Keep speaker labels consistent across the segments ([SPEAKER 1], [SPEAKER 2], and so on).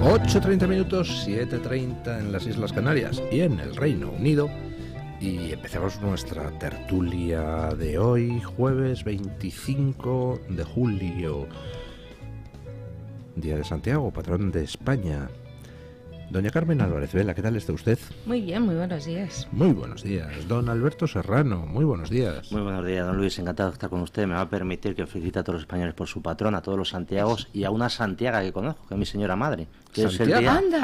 [SPEAKER 1] 8.30 minutos, 7.30 en las Islas Canarias y en el Reino Unido. Y empezamos nuestra tertulia de hoy, jueves 25 de julio, Día de Santiago, patrón de España. Doña Carmen Álvarez Vela, ¿qué tal está usted?
[SPEAKER 2] Muy bien, muy buenos días.
[SPEAKER 3] Muy buenos días. Don Alberto Serrano, muy buenos días. Muy buenos días, don Luis. Encantado de estar con usted. Me va a permitir que felicite a todos los españoles por su patrón, a todos los santiagos y a una santiaga que conozco, que es mi señora madre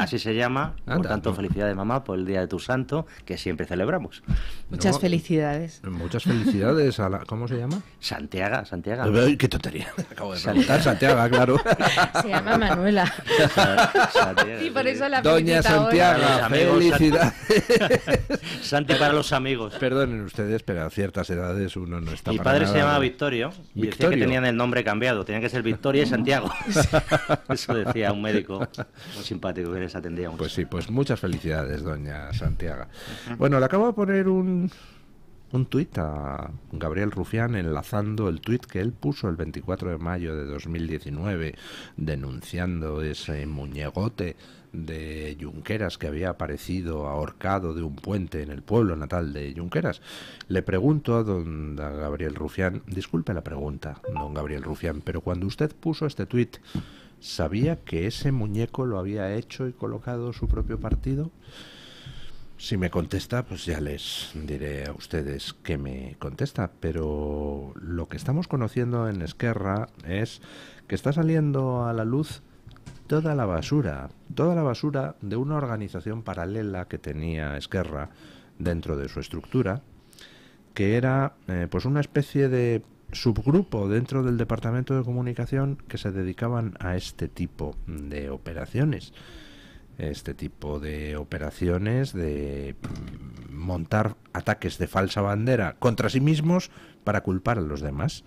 [SPEAKER 3] así se llama, por tanto, felicidades mamá por el día de tu santo, que siempre celebramos.
[SPEAKER 2] Muchas felicidades.
[SPEAKER 3] Muchas felicidades a ¿cómo se llama? Santiago, Santiago. Eh, qué tontería, acabo de preguntar, Santiago, claro.
[SPEAKER 2] Se llama Manuela. por eso la Doña Santiago, felicidades.
[SPEAKER 3] Santi para los amigos. Perdonen ustedes, pero a ciertas edades uno no está Mi padre se llamaba Victorio, y que tenían el nombre cambiado, Tenían que ser Victoria y Santiago. eso decía un médico.
[SPEAKER 1] Muy simpático que les atendíamos. Pues sí, pues muchas felicidades, doña Santiago. Bueno, le acabo de poner un, un tuit a Gabriel Rufián enlazando el tuit que él puso el 24 de mayo de 2019 denunciando ese muñegote de Junqueras que había aparecido ahorcado de un puente en el pueblo natal de Junqueras. Le pregunto a don Gabriel Rufián, disculpe la pregunta, don Gabriel Rufián, pero cuando usted puso este tuit, ¿Sabía que ese muñeco lo había hecho y colocado su propio partido? Si me contesta, pues ya les diré a ustedes que me contesta, pero lo que estamos conociendo en Esquerra es que está saliendo a la luz toda la basura, toda la basura de una organización paralela que tenía Esquerra dentro de su estructura, que era eh, pues una especie de subgrupo dentro del Departamento de Comunicación que se dedicaban a este tipo de operaciones. Este tipo de operaciones de mm, montar ataques de falsa bandera contra sí mismos para culpar a los demás.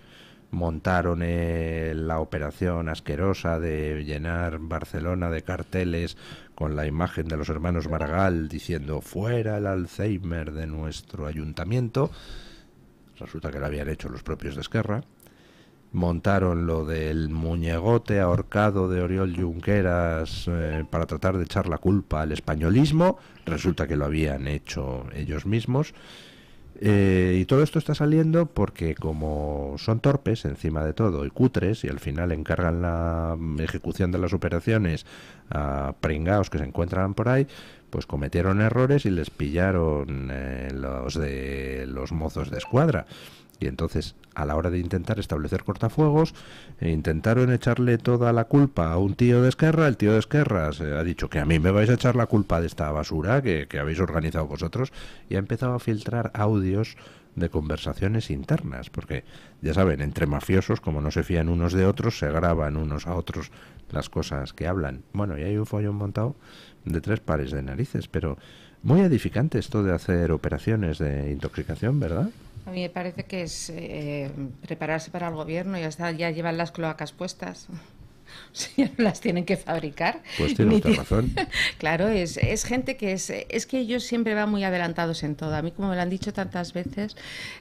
[SPEAKER 1] Montaron eh, la operación asquerosa de llenar Barcelona de carteles con la imagen de los hermanos Margal diciendo fuera el Alzheimer de nuestro ayuntamiento resulta que lo habían hecho los propios de Esquerra, montaron lo del muñegote ahorcado de Oriol Junqueras eh, para tratar de echar la culpa al españolismo, resulta que lo habían hecho ellos mismos, eh, y todo esto está saliendo porque como son torpes encima de todo y cutres y al final encargan la mm, ejecución de las operaciones a pringaos que se encuentran por ahí, pues cometieron errores y les pillaron eh, los de los mozos de escuadra. Y entonces, a la hora de intentar establecer cortafuegos, e intentaron echarle toda la culpa a un tío de Esquerra. El tío de Esquerra se ha dicho que a mí me vais a echar la culpa de esta basura que, habéis organizado vosotros. Y ha empezado a filtrar audios de conversaciones internas, porque ya saben, entre mafiosos, como no se fían unos de otros, se graban unos a otros las cosas que hablan. Bueno, y hay un follón montado de tres pares de narices, pero muy edificante esto de hacer operaciones de intoxicación, ¿verdad?
[SPEAKER 2] A mí me parece que es eh, prepararse para el gobierno, y está, ya llevan las cloacas puestas. O sea, no las tienen que fabricar. Pues tiene otra razón. claro, es, es, gente que es, es que ellos siempre van muy adelantados en todo. A mí, como me lo han dicho tantas veces,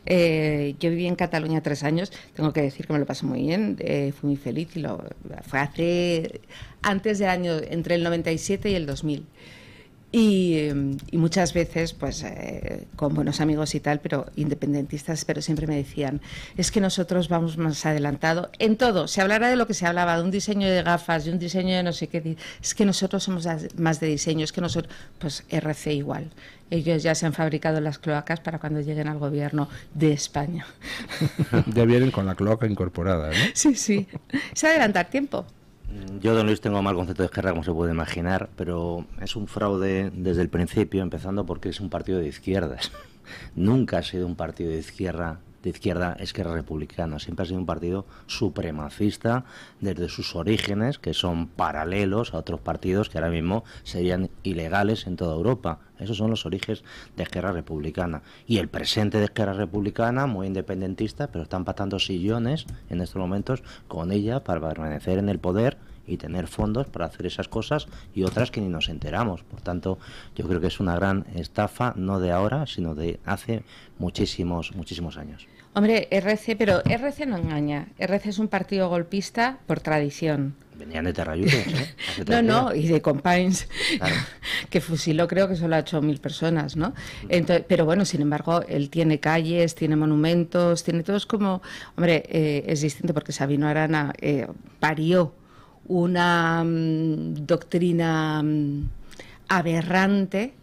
[SPEAKER 2] eh, yo viví en Cataluña tres años, tengo que decir que me lo pasé muy bien, eh, fui muy feliz y lo, fue hace, antes de año, entre el 97 y el 2000. Em, y, muchas veces, pues eh, con buenos amigos y tal, pero independentistas, pero siempre me decían, es que nosotros vamos más adelantado en todo. Se hablara de lo que se hablaba, de un diseño de gafas, de un diseño de no sé qué, es que nosotros somos más de diseño, es que nosotros, pues RC igual. Ellos ya se han fabricado las cloacas para cuando lleguen al gobierno de España.
[SPEAKER 3] ya vienen con la cloaca incorporada. ¿no?
[SPEAKER 2] Sí, sí. Es adelantar tiempo.
[SPEAKER 3] Mm, yo, don Luis, tengo mal concepto de izquierda, como se puede imaginar, pero es un fraude desde el principio, empezando porque es un partido de izquierdas. Nunca ha sido un partido de izquierda de izquierda Esquerra Republicana. Siempre ha sido un partido supremacista desde sus orígenes, que son paralelos a otros partidos que ahora mismo serían ilegales en toda Europa. Esos son los orígenes de Esquerra Republicana. Y el presente de Esquerra Republicana, muy independentista, pero están patando sillones en estos momentos con ella para permanecer en el poder y tener fondos para hacer esas cosas y otras que ni nos enteramos. Por tanto, yo creo que es una gran estafa, no de ahora, sino de hace muchísimos, muchísimos años.
[SPEAKER 2] Hombre, RC, pero RC no engaña. RC es un partido golpista por tradición.
[SPEAKER 3] Venían de Terrayuca. ¿eh? No, no, y
[SPEAKER 2] de Compains, que fusiló creo que solo a 8.000 personas, ¿no? pero bueno, sin embargo, él tiene calles, tiene monumentos, tiene todo. Es como, hombre, eh, es distinto porque Sabino Arana eh, parió una mm, doctrina mm, aberrante,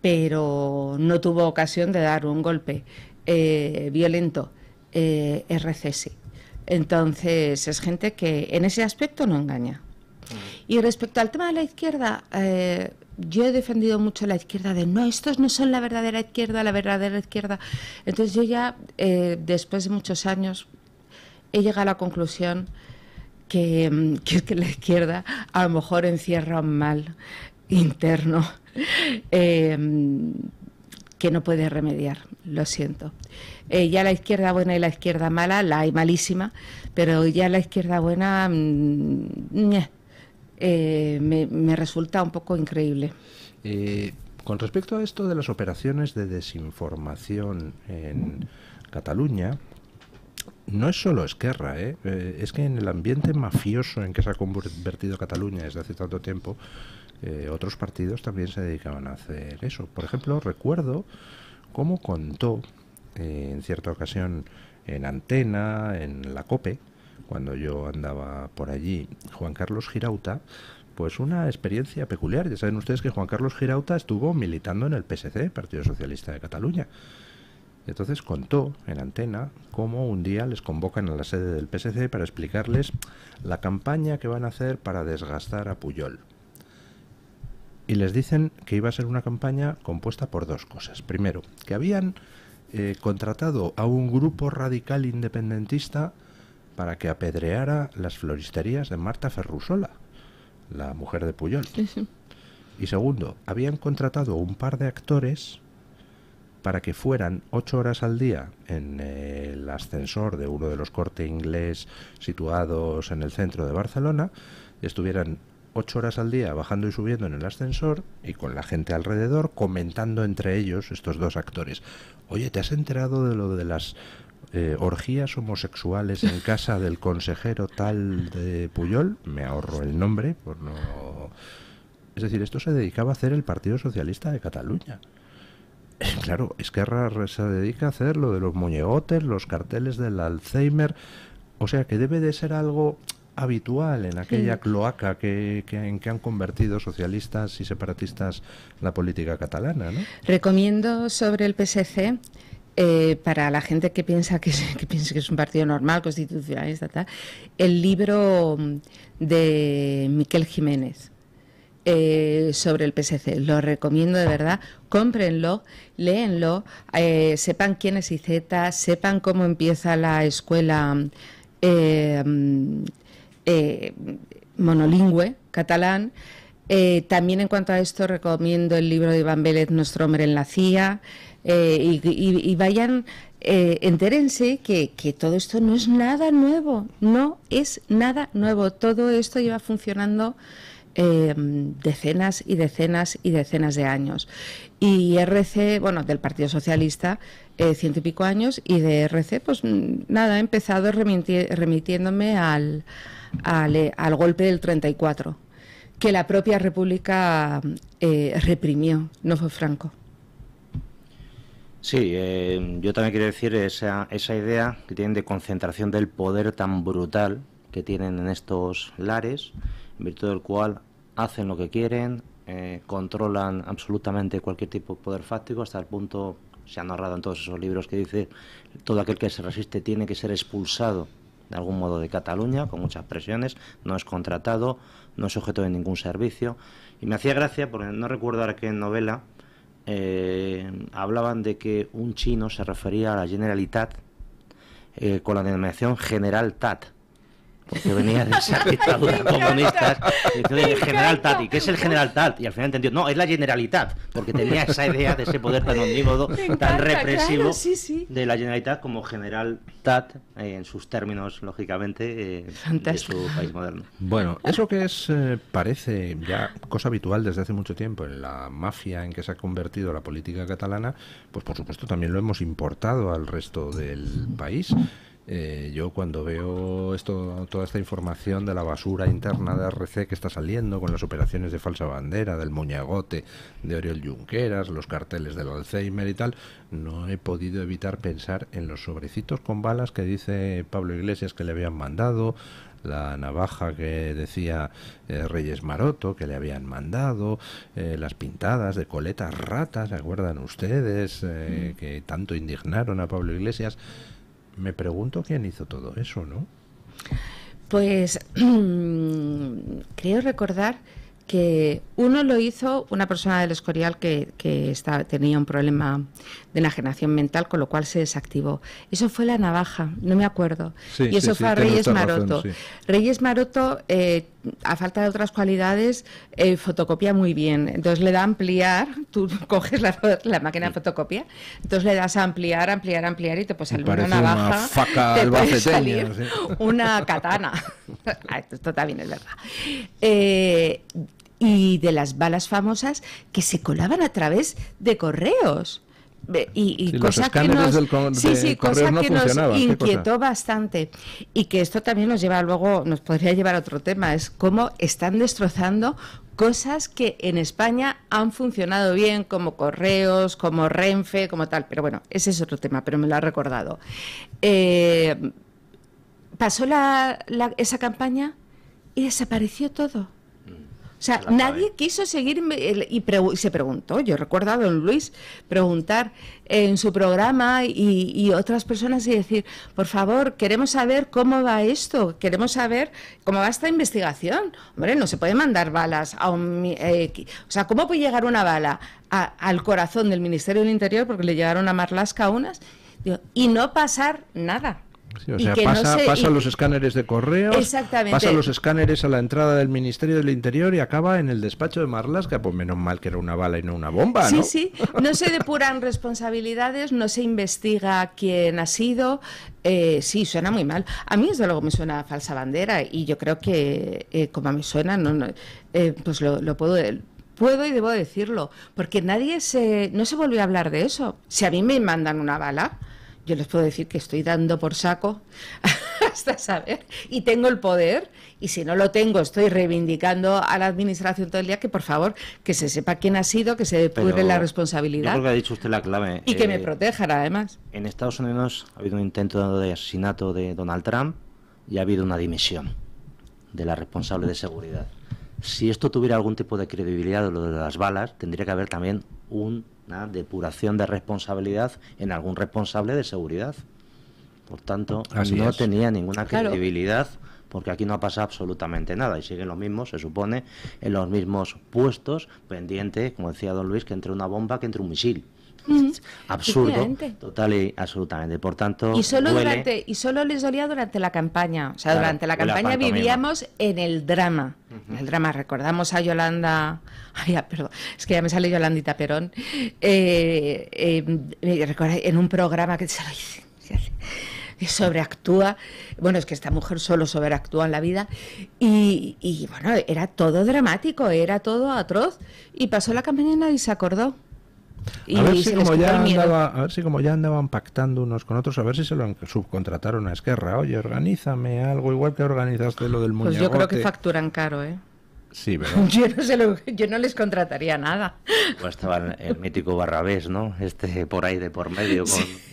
[SPEAKER 2] pero no tuvo ocasión de dar un golpe eh, violento eh, Entonces es gente que en ese aspecto no engaña. Mm. Y respecto al tema de la izquierda, eh, yo he defendido mucho la izquierda de no, estos no son la verdadera izquierda, la verdadera izquierda. Entonces yo ya, eh, después de muchos años, he llegado a la conclusión que, mm, que, la izquierda a lo mejor encierra un mal interno em, que no puede remediar, lo siento. Eh, ya la izquierda buena y la izquierda mala, la hay malísima, pero ya la izquierda buena mm, eh, me, me, resulta un poco increíble.
[SPEAKER 1] Eh, con respecto a esto de las operaciones de desinformación en Cataluña, no es solo Esquerra, ¿eh? Eh, es que en el ambiente mafioso en que se ha convertido Cataluña desde hace tanto tiempo, eh, otros partidos también se dedicaban a hacer eso. Por ejemplo, recuerdo cómo contó en cierta ocasión en Antena, en la COPE, cuando yo andaba por allí, Juan Carlos Girauta, pues una experiencia peculiar. Ya saben ustedes que Juan Carlos Girauta estuvo militando en el PSC, Partido Socialista de Cataluña. Entonces contó en antena cómo un día les convocan a la sede del PSC para explicarles la campaña que van a hacer para desgastar a Puyol. Y les dicen que iba a ser una campaña compuesta por dos cosas. Primero, que habían eh, contratado a un grupo radical independentista para que apedreara las floristerías de Marta Ferrusola, la mujer de Puyol. Y segundo, habían contratado un par de actores para que fueran ocho horas al día en el ascensor de uno de los corte inglés situados en el centro de Barcelona, estuvieran ocho horas al día bajando y subiendo en el ascensor y con la gente alrededor comentando entre ellos estos dos actores. Oye, ¿te has enterado de lo de las eh, orgías homosexuales en casa del consejero tal de Puyol? Me ahorro el nombre por no... Es decir, esto se dedicaba a hacer el Partido Socialista de Cataluña. claro, Esquerra se dedica a hacer lo de los muñeotes, los carteles del Alzheimer, o sea que debe de ser algo habitual en aquella cloaca que, en que han convertido socialistas y separatistas la política catalana.
[SPEAKER 2] Recomiendo sobre el PSC eh, para la gente que piensa que es, piensa que es un partido normal, constitucionalista, el libro de Miquel Jiménez. Eh, sobre el PSC. Lo recomiendo de ah. verdad. Cómprenlo, léenlo, eh, sepan quién es IZ, sepan cómo empieza la escuela eh, mm, monolingüe catalán. también en cuanto a esto recomiendo el libro de Iván Vélez, Nuestro hombre en la CIA, y, vayan entérense que, que, todo esto no es nada nuevo, no es nada nuevo. Todo esto lleva funcionando Em, decenas y decenas y decenas de años. Y RC, bueno, del Partido Socialista, eh, ciento y pico años, y de RC, pues mm, nada, he empezado remitiéndome al, al, eh, golpe del 34 que la propia República eh, reprimió, no fue Franco.
[SPEAKER 3] Sí, yo también quiero decir esa, esa idea que tienen de concentración del poder tan brutal que tienen en estos lares, en virtud del cual hacen lo que quieren, eh, controlan absolutamente cualquier tipo de poder fáctico, hasta el punto, se han narrado en todos esos libros que dice, todo aquel que se resiste tiene que ser expulsado de algún modo de Cataluña, con muchas presiones, no es contratado, no es objeto de ningún servicio. Y me hacía gracia, porque no recuerdo ahora qué novela, eh, hablaban de que un chino se refería a la Generalitat eh, con la denominación General porque venía de esas dictadura comunistas. el general Tati, ¿qué es el general Tati? Y al final entendió, no, es la generalitat, porque tenía esa idea de ese poder tan omnívodo, tan represivo de la generalitat como general Tat, eh, en sus términos, lógicamente, en eh, de su país moderno.
[SPEAKER 1] Bueno, eso que es, eh, parece ya cosa habitual desde hace mucho tiempo en la mafia en que se ha convertido la política catalana, pues por supuesto también lo hemos importado al resto del país. Eh, yo cuando veo esto, toda esta información de la basura interna de RC que está saliendo con las operaciones de falsa bandera, del muñagote de Oriol Junqueras, los carteles del Alzheimer y tal, no he podido evitar pensar en los sobrecitos con balas que dice Pablo Iglesias que le habían mandado, la navaja que decía eh, Reyes Maroto que le habían mandado, eh, las pintadas de coletas ratas, ¿se acuerdan ustedes? Mm. Que tanto indignaron a Pablo Iglesias. Me pregunto quién hizo todo eso, ¿no?
[SPEAKER 2] Pues creo recordar que uno lo hizo una persona del Escorial que, que tenía un problema de enajenación mental, con lo cual se desactivó. Eso fue la navaja, no me acuerdo. y eso fue Reyes Maroto. Reyes eh, Maroto, a falta de otras cualidades, eh, fotocopia muy bien. Entonces le da a ampliar, tú coges la, máquina de fotocopia, entonces le das a ampliar, ampliar, ampliar y te pues salir una navaja, una una katana. Ah, esto también es verdad. Eh, y de las balas famosas que se colaban a través de correos. Y, cosas que nos, sí, sí, cosa que nos inquietó bastante y que esto también nos lleva luego, nos podría llevar a otro tema, es cómo están destrozando cosas que en España han funcionado bien, como correos, como Renfe, como tal. Pero bueno, ese es otro tema, pero me lo ha recordado. Eh, pasó la, esa campaña y desapareció todo. O sea, nadie quiso seguir y, se preguntó, yo recuerdo a don Luis preguntar en su programa y, otras personas y decir, por favor, queremos saber cómo va esto, queremos saber cómo va esta investigación. Hombre, no se puede mandar balas a un... Eh, o sea, ¿cómo puede llegar una bala al corazón del Ministerio del Interior porque le llegaron a Marlasca unas? y no pasar nada
[SPEAKER 3] o sea, pasa,
[SPEAKER 2] los
[SPEAKER 1] escáneres de correo, pasa los escáneres a la entrada del Ministerio del Interior y acaba en el despacho de Marlasca. Pues menos mal que era una bala y no una bomba. ¿no? Sí,
[SPEAKER 2] sí. No se depuran responsabilidades, no se investiga quién ha sido. Eh, sí, suena muy mal. A mí, desde luego, me suena falsa bandera y yo creo que, eh, como a mí suena, eh, pues lo, lo puedo puedo y debo decirlo, porque nadie se, no se volvió a hablar de eso. Si a mí me mandan una bala, yo les puedo decir que estoy dando por saco hasta saber y tengo el poder y si no lo tengo estoy reivindicando a la administración todo el día que por favor que se sepa quién ha sido, que se depure la responsabilidad. Yo creo
[SPEAKER 3] que ha dicho usted la clave. Y que me eh,
[SPEAKER 2] protejan además.
[SPEAKER 3] En Estados Unidos ha habido un intento de asesinato de Donald Trump y ha habido una dimisión de la responsable de seguridad. Si esto tuviera algún tipo de credibilidad, lo de las balas, tendría que haber también un de depuración de responsabilidad en algún responsable de seguridad. Por tanto, no tenía ninguna credibilidad porque aquí no ha pasado absolutamente nada y sigue lo mismo, se supone, en los mismos puestos, pendiente, como decía don Luis, que entre una bomba, que entre un misil. Absurdo, total y absolutamente. Por tanto, y solo,
[SPEAKER 2] y solo les dolía durante la campaña. O sea, durante la campaña vivíamos en el drama. el drama, recordamos a Yolanda. Ay, perdón, es que ya me sale Yolandita Perón. Eh, eh, en un programa que se lo hice sobreactúa. Bueno, es que esta mujer solo sobreactúa en la vida. y, bueno, era todo dramático, era todo atroz. Y pasó la campaña y nadie se acordó a, ver si como ya
[SPEAKER 1] como ya andaban pactando unos con otros, a ver si se lo subcontrataron a Esquerra. Oye,
[SPEAKER 3] organízame
[SPEAKER 1] algo igual que organizaste
[SPEAKER 3] lo del
[SPEAKER 2] muñeco. Pues yo creo que facturan caro, ¿eh? yo, no les contrataría nada.
[SPEAKER 3] Pues estaba el mítico Barrabés, ¿no? Este por ahí de por medio,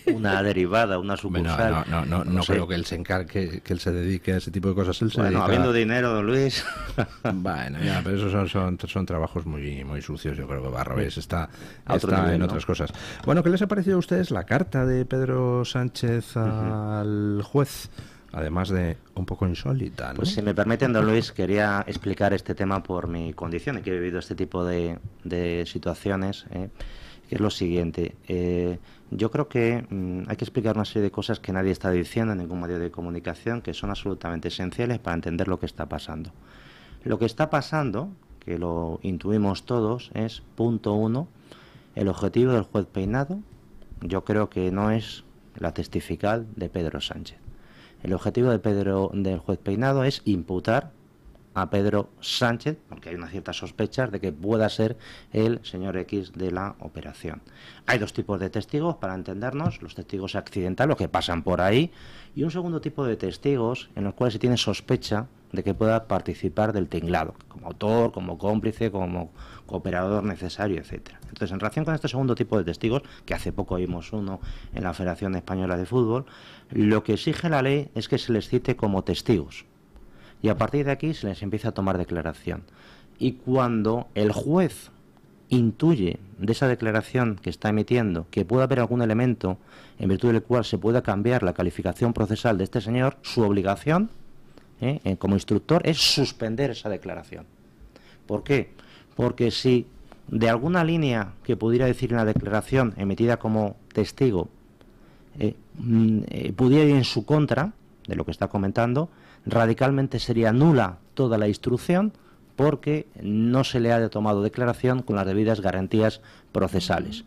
[SPEAKER 3] con una derivada, una sucursal. No, no, no, no, creo que él, se encargue,
[SPEAKER 1] que, él se dedique a ese tipo de cosas. Él bueno, habiendo
[SPEAKER 3] dinero, don Luis.
[SPEAKER 1] bueno, ya, pero esos son, son, trabajos muy, muy sucios. Yo creo que Barrabés está, está en otras cosas. Bueno, ¿qué les ha parecido a ustedes la carta de Pedro Sánchez al juez? además de un poco insólita. Pues si me permiten, don
[SPEAKER 3] Luis, quería explicar este tema por mi condición, que he vivido este tipo de, situaciones, ¿eh? que es lo siguiente. Eh, yo creo que mm, hay que explicar una serie de cosas que nadie está diciendo en ningún medio de comunicación, que son absolutamente esenciales para entender lo que está pasando. Lo que está pasando, que lo intuimos todos, es, punto uno, el objetivo del juez peinado, yo creo que no es la testifical de Pedro Sánchez. El objetivo de Pedro del juez Peinado es imputar a Pedro Sánchez, porque hay una cierta sospecha de que pueda ser el señor X de la operación. Hay dos tipos de testigos, para entendernos, los testigos accidentales, los que pasan por ahí, y un segundo tipo de testigos en los cuales se tiene sospecha de que pueda participar del tinglado, como autor, como cómplice, como cooperador necesario, etcétera. Entonces, en relación con este segundo tipo de testigos, que hace poco vimos uno en la Federación Española de Fútbol, lo que exige la ley es que se les cite como testigos. Y a partir de aquí se les empieza a tomar declaración. Y cuando el juez intuye de esa declaración que está emitiendo que pueda haber algún elemento en virtud del cual se pueda cambiar la calificación procesal de este señor, su obligación ¿eh? Eh, como instructor es suspender esa declaración. ¿Por qué? porque si de alguna línea que pudiera decir una la declaración emitida como testigo eh, mm, eh, pudiera ir en su contra de lo que está comentando, radicalmente sería nula toda la instrucción porque no se le ha tomado declaración con las debidas garantías procesales.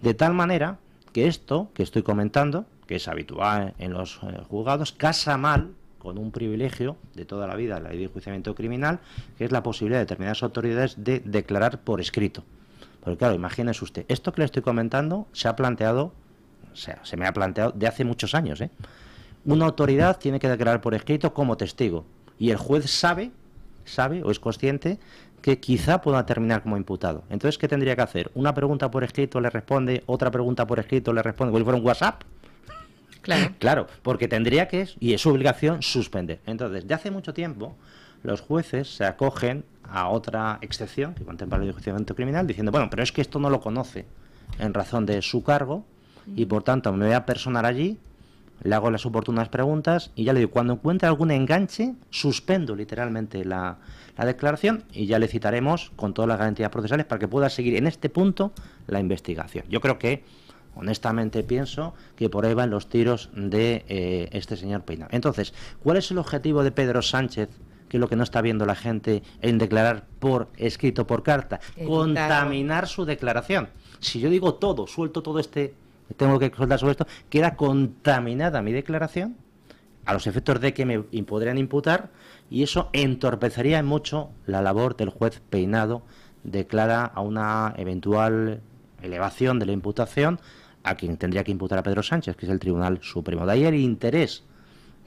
[SPEAKER 3] De tal manera que esto que estoy comentando, que es habitual en los eh, juzgados, casa mal con un privilegio de toda la vida, la ley de enjuiciamiento criminal, que es la posibilidad de determinadas autoridades de declarar por escrito. Porque claro, imagínese usted, esto que le estoy comentando se ha planteado, o sea, se me ha planteado de hace muchos años, ¿eh? Una autoridad tiene que declarar por escrito como testigo y el juez sabe, sabe o es consciente que quizá pueda terminar como imputado. Entonces, ¿qué tendría que hacer? Una pregunta por escrito le responde, otra pregunta por escrito le responde, como fuera un WhatsApp. Claro. porque tendría que, y es su obligación, suspender. Entonces, de hace mucho tiempo, los jueces se acogen a otra excepción que contempla el juicio criminal, diciendo, bueno, pero es que esto no lo conoce en razón de su cargo y por tanto me voy a personar allí, le hago las oportunas preguntas y ya le digo, cuando encuentre algún enganche, suspendo literalmente la, la declaración y ya le citaremos con todas las garantías procesales para que pueda seguir en este punto la investigación. Yo creo que honestamente pienso que por ahí van los tiros de eh, este señor Peinado. Entonces, ¿cuál es el objetivo de Pedro Sánchez? que es lo que no está viendo la gente en declarar por escrito, por carta, contaminar su declaración. Si yo digo todo, suelto todo este, tengo que soltar sobre esto, queda contaminada mi declaración a los efectos de que me podrían imputar y eso entorpecería mucho la labor del juez peinado declara a una eventual elevación de la imputación a quien tendría que imputar a Pedro Sánchez, que es el Tribunal Supremo. De ahí el interés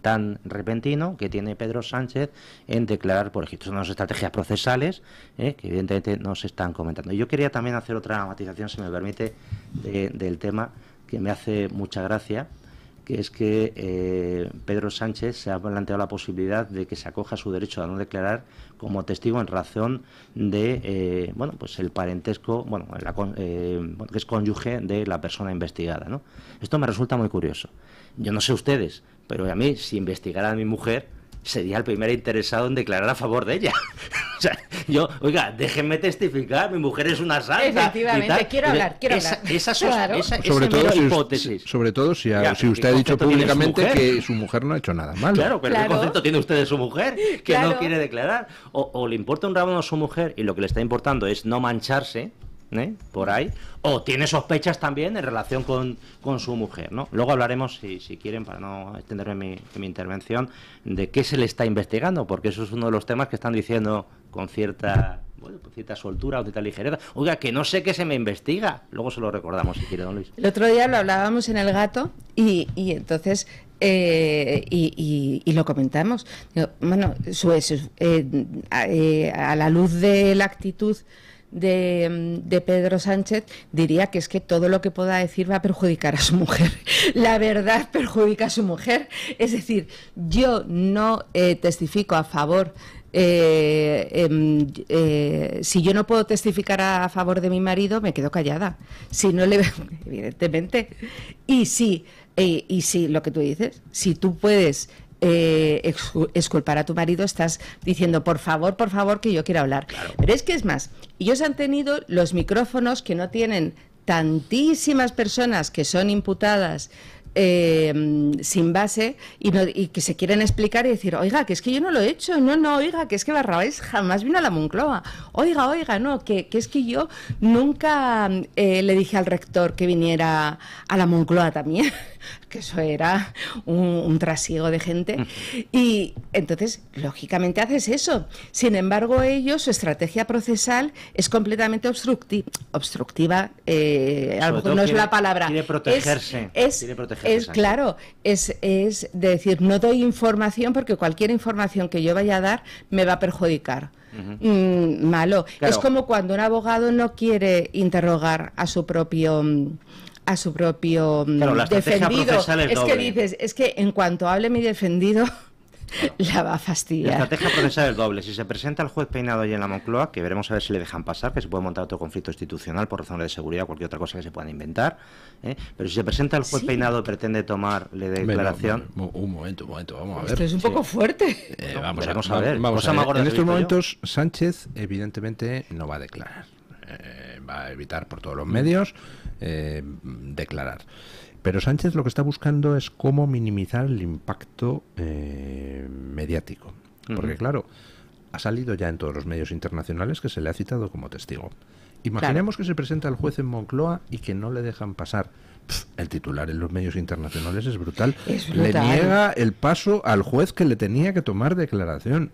[SPEAKER 3] tan repentino que tiene Pedro Sánchez en declarar por ejemplo Son unas estrategias procesales eh, que evidentemente no se están comentando. Yo quería también hacer otra matización, si me permite, del tema que me hace mucha gracia que es que eh, Pedro Sánchez se ha planteado la posibilidad de que se acoja su derecho a no declarar como testigo en razón de eh, bueno pues el parentesco eh, bueno, que es cónyuge de la persona investigada ¿no? esto me resulta muy curioso yo no sé ustedes pero a mí si investigara a mi mujer sería el primer interesado en declarar a favor de ella. o sea, yo, oiga, déjenme testificar, mi mujer es una santa. Efectivamente, quiero hablar, quiero hablar. Esa, esa, sobre, hipótesis.
[SPEAKER 1] sobre todo si, usted ha dicho públicamente que su mujer no ha hecho nada malo. Claro, pero ¿qué
[SPEAKER 3] concepto tiene usted de su mujer que no quiere declarar? O, le importa un rábano a su mujer y lo que le está importando es no mancharse ¿eh? por ahí, o tiene sospechas también en relación con, su mujer. ¿no? Luego hablaremos, si, si quieren, para no extenderme mi, intervención, de qué se le está investigando, porque eso es uno de los temas que están diciendo con cierta cierta soltura o cierta ligereza. Oiga, que no sé qué se me investiga. Luego se lo recordamos, si quiere, don Luis.
[SPEAKER 2] El otro día lo hablábamos en El Gato y, y entonces... Eh, y, lo comentamos. bueno, eh, a, la luz de la actitud Mm, de, Pedro Sánchez, diría que es que todo lo que pueda decir va a perjudicar a su mujer. La verdad perjudica a su mujer. Es decir, yo no eh, testifico a favor eh, em, eh, si yo no puedo testificar a, favor de mi marido, me quedo callada. Si no le, evidentemente. Y si, y si lo que tú dices, si tú puedes eh, a tu marido, estás diciendo, por favor, por favor, que yo quiera hablar. Pero es que es más, ellos han tenido los micrófonos que no tienen tantísimas personas que son imputadas eh, sin base y, que se quieren explicar y decir, oiga, que es que yo no lo he hecho, no, no, oiga, que es que Barrabás jamás vino a la Moncloa, oiga, oiga, no, que, es que yo nunca eh, le dije al rector que viniera a la Moncloa también. que eso era un, trasiego de gente. Y entonces, lógicamente, haces eso. Sin embargo, ellos, su estrategia procesal es completamente obstructi obstructiva. Eh, no es la palabra. Quiere protegerse. Es, protegerse es claro, es, es decir, no doy información porque cualquier información que yo vaya a dar me va a perjudicar. Mm, malo. Es como cuando un abogado no quiere interrogar a su propio a su propio mm, la defendido. Es, es que dices, es que en cuanto hable mi defendido, la va a fastidiar. La estrategia
[SPEAKER 3] procesal es doble. Si se presenta el juez peinado allí en la Moncloa, que veremos a ver si le dejan pasar, que se puede montar otro conflicto institucional por razones de seguridad o cualquier otra cosa que se puedan inventar. ¿eh? Pero si se presenta el juez peinado y pretende tomarle declaración.
[SPEAKER 1] un momento, un momento, vamos a ver. es un poco
[SPEAKER 2] fuerte. Eh, vamos, a, ver. En estos momentos,
[SPEAKER 1] Sánchez, evidentemente, no va a declarar. Eh, va a evitar por todos los mm. medios. Eh, declarar. Pero Sánchez lo que está buscando es cómo minimizar el impacto eh, mediático. Porque claro, ha salido ya en todos los medios internacionales que se le ha citado como testigo. Imaginemos que se presenta al juez en Moncloa y que no le dejan pasar el titular en los medios internacionales es brutal. Le niega el paso al juez que le tenía que tomar declaración.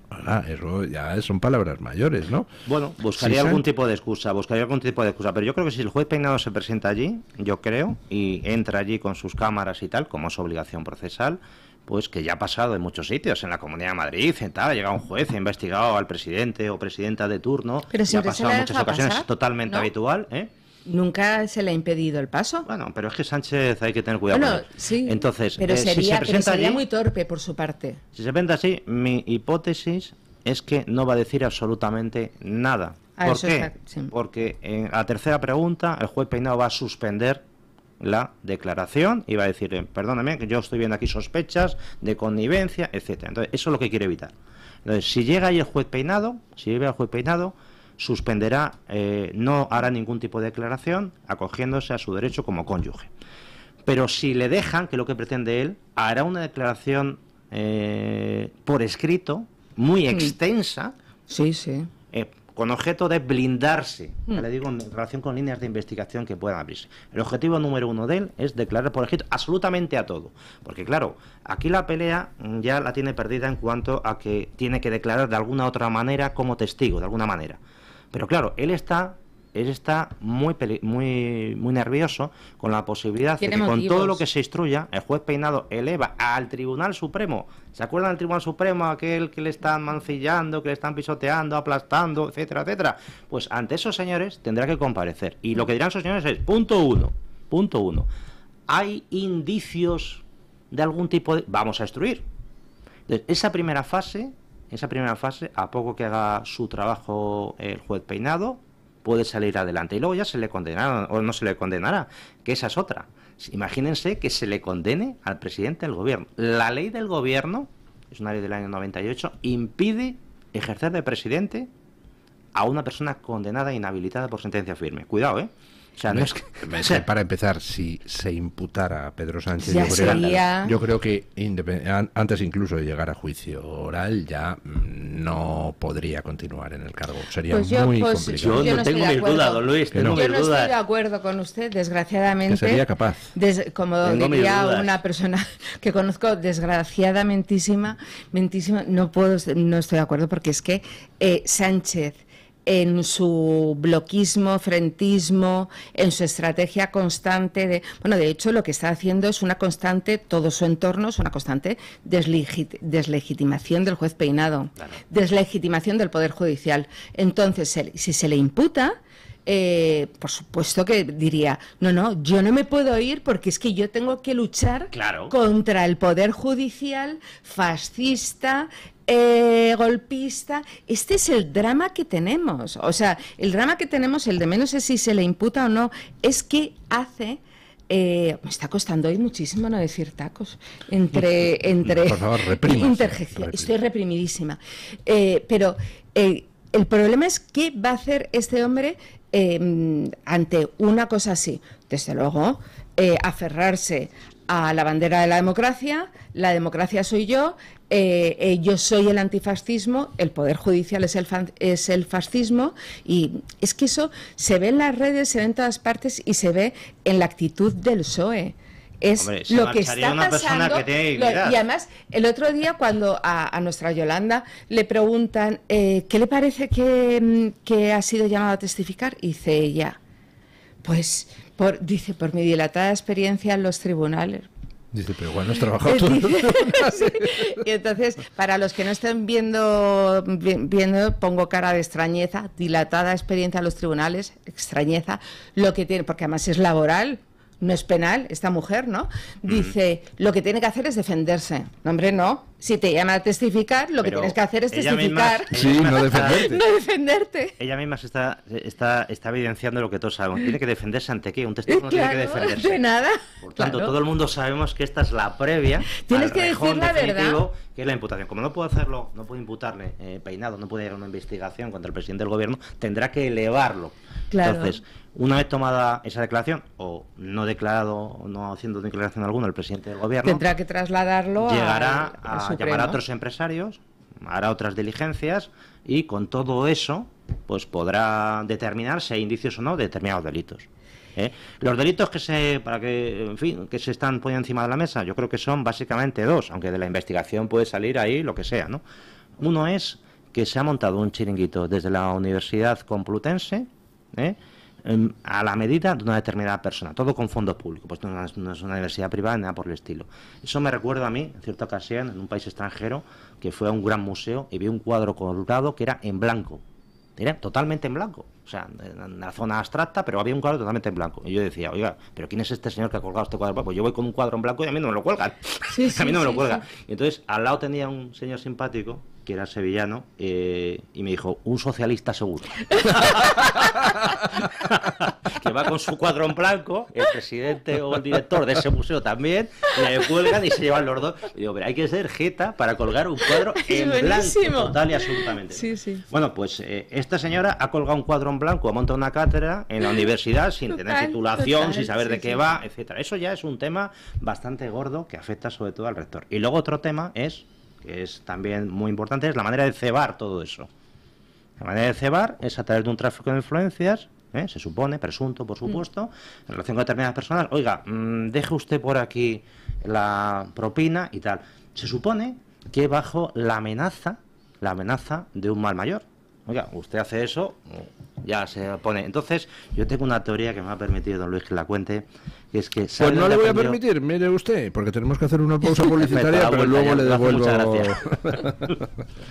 [SPEAKER 1] eso ya son palabras mayores, ¿no?
[SPEAKER 3] Bueno, buscaría algún tipo de excusa, buscaría algún tipo de excusa, pero yo creo que si el juez peinado se presenta allí, yo creo, y entra allí con sus cámaras y tal, como es obligación procesal, pues que ya ha pasado en muchos sitios, en la Comunidad de Madrid, en tal, ha llegado un juez, ha investigado al presidente o presidenta de turno, Pero ha pasado en muchas ocasiones, es totalmente habitual, ¿eh?
[SPEAKER 2] nunca se le ha impedido el paso. Bueno,
[SPEAKER 3] pero es que Sánchez hay que tener cuidado. Bueno, sí. Entonces, pero eh, sería, se presenta muy
[SPEAKER 2] torpe por su parte.
[SPEAKER 3] Si se presenta así, mi hipótesis es que no va a decir absolutamente nada. Ah, ¿Por qué? Porque en eh, la tercera pregunta el juez Peinado va a suspender la declaración y va a decir, eh, perdóname, que yo estoy viendo aquí sospechas de connivencia, etcétera. Entonces, eso es lo que quiere evitar. Entonces, si llega ahí el juez Peinado, si llega el juez Peinado, suspenderá, eh, no hará ningún tipo de declaración, acogiéndose a su derecho como cónyuge. Pero si le dejan, que lo que pretende él, hará una declaración eh, por escrito, muy extensa. Sí, sí. Eh, con objeto de blindarse, mm. le digo, en relación con líneas de investigación que puedan abrirse. El objetivo número uno de él es declarar por escrito absolutamente a todo. Porque claro, aquí la pelea ya la tiene perdida en cuanto a que tiene que declarar de alguna otra manera como testigo, de alguna manera. Pero claro, él está él está muy, muy, muy nervioso con la posibilidad de que con todo lo que se instruya, el juez peinado eleva al Tribunal Supremo. ¿Se acuerdan del Tribunal Supremo, aquel que le están mancillando, que le están pisoteando, aplastando, etcétera, etcétera? Pues ante esos señores tendrá que comparecer. Y lo que dirán esos señores es, punto uno, punto uno, hay indicios de algún tipo de... Vamos a instruir. Entonces, esa primera fase esa primera fase, a poco que haga su trabajo el juez peinado, puede salir adelante y luego ya se le condenará o no se le condenará, que esa es otra. Imagínense que se le condene al presidente del gobierno. La ley del gobierno, es una ley del año 98, impide ejercer de presidente a una persona condenada e inhabilitada por sentencia firme. Cuidado, ¿eh?
[SPEAKER 1] para empezar, si se imputara a Pedro Sánchez, yo creo, que antes incluso de llegar a juicio oral ya mm, no podría continuar en el cargo. Sería pues muy pues, complicado. Yo, no, tengo mis dudas, don Luis. no. no estoy de
[SPEAKER 2] acuerdo con usted, desgraciadamente. sería capaz. como diría una persona que conozco, desgraciadamente, mentísima, no, puedo, no estoy de acuerdo porque es que eh, Sánchez en su bloquismo, frentismo, en su estrategia constante de, bueno, de hecho lo que está haciendo es una constante, todo su entorno es una constante deslegitimación del juez peinado, deslegitimación del poder judicial. Entonces, si se le imputa, eh, por supuesto que diría, no, no, yo no me puedo ir porque es que yo tengo que luchar contra el poder judicial fascista, eh, golpista. Este es el drama que tenemos. O sea, el drama que tenemos, el de menos es si se le imputa o no, es que hace... Eh, me está costando hoy muchísimo no decir tacos. Entre. entre Estoy reprimidísima. Eh, pero el problema es qué va a hacer este hombre ante una cosa así. Desde luego, aferrarse a la bandera de la democracia, la democracia soy yo, eh, eh, yo soy el antifascismo, el Poder Judicial es el, es el fascismo, y es que eso se ve en las redes, se ve en todas partes y se ve en la actitud del PSOE es lo que está pasando. y además, el otro día cuando a, nuestra Yolanda le preguntan eh, qué le parece mm, que, ha sido llamado a testificar, dice ella, pues por, dice, por mi dilatada experiencia en los tribunales.
[SPEAKER 1] Dice, pero igual no has trabajado todo.
[SPEAKER 2] y entonces, para los que no estén viendo, viendo, pongo cara de extrañeza, dilatada experiencia en los tribunales, extrañeza, lo que tiene, porque además es laboral, no es penal, esta mujer, ¿no? Mm. Dice, lo que tiene que hacer es defenderse. No, hombre, no, si te llama a testificar, lo que tienes que hacer es testificar. Misma, sí, no defenderte. no defenderte.
[SPEAKER 3] Ella misma se está, está, está evidenciando lo que todos sabemos. Tiene que defenderse ante qué. Un testigo no tiene que defenderse. De
[SPEAKER 2] nada. Por tanto, todo el
[SPEAKER 3] mundo sabemos que esta es la previa. Tienes que decir la verdad. Que es la imputación. Como no puedo hacerlo, no puedo imputarle eh, peinado, no puede ir a una investigación contra el presidente del gobierno, tendrá que elevarlo. Entonces, una vez tomada esa declaración, o no declarado, no haciendo declaración alguna el presidente del gobierno, tendrá
[SPEAKER 2] que trasladarlo llegará a, llamará a otros
[SPEAKER 3] empresarios, hará otras diligencias y con todo eso pues podrá determinar si hay indicios o no de determinados delitos. ¿eh? Los delitos que se para que en fin que se están poniendo encima de la mesa, yo creo que son básicamente dos, aunque de la investigación puede salir ahí lo que sea, ¿no? Uno es que se ha montado un chiringuito desde la Universidad Complutense, ¿eh? a la medida de una determinada persona, todo con fondos públicos, pues no es, una universidad privada ni nada por el estilo. Eso me recuerda a mí, en cierta ocasión, en un país extranjero, que fue a un gran museo y vi un cuadro colgado que era en blanco, era totalmente en blanco, o sea, en la zona abstracta, pero había un cuadro totalmente en blanco. Y yo decía, oiga, ¿pero quién es este señor que ha colgado este cuadro? Pues yo voy con un cuadro en blanco y a mí no me lo cuelgan, a mí no me lo cuelgan. Y entonces al lado tenía un señor simpático que era sevillano, eh, y me dijo, un socialista seguro. que va con su cuadro en blanco, el presidente o el director de ese museo también, le cuelgan y se llevan los dos. digo, pero hay que ser jeta para colgar un cuadro en blanco, total y absolutamente. Bueno, pues eh, esta señora ha colgado un cuadro en blanco, ha montado una cátedra en la universidad sin tener titulación, sin saber de qué va, etcétera. Eso ya es un tema bastante gordo que afecta sobre todo al rector. Y luego otro tema es que es también muy importante, es la manera de cebar todo eso. La manera de cebar es a través de un tráfico de influencias, ¿eh? se supone, presunto, por mm. supuesto, en relación con determinadas personas. Oiga, mm, deje usted por aquí la propina y tal. Se supone que bajo la amenaza, la amenaza de un mal mayor, Oiga, usted hace eso, ya se pone. Entonces, yo tengo una teoría que me ha permitido don Luis que la cuente, que es que... Pues no le voy a permitir,
[SPEAKER 1] mire usted, porque tenemos que hacer una pausa publicitaria, pero luego le devuelvo...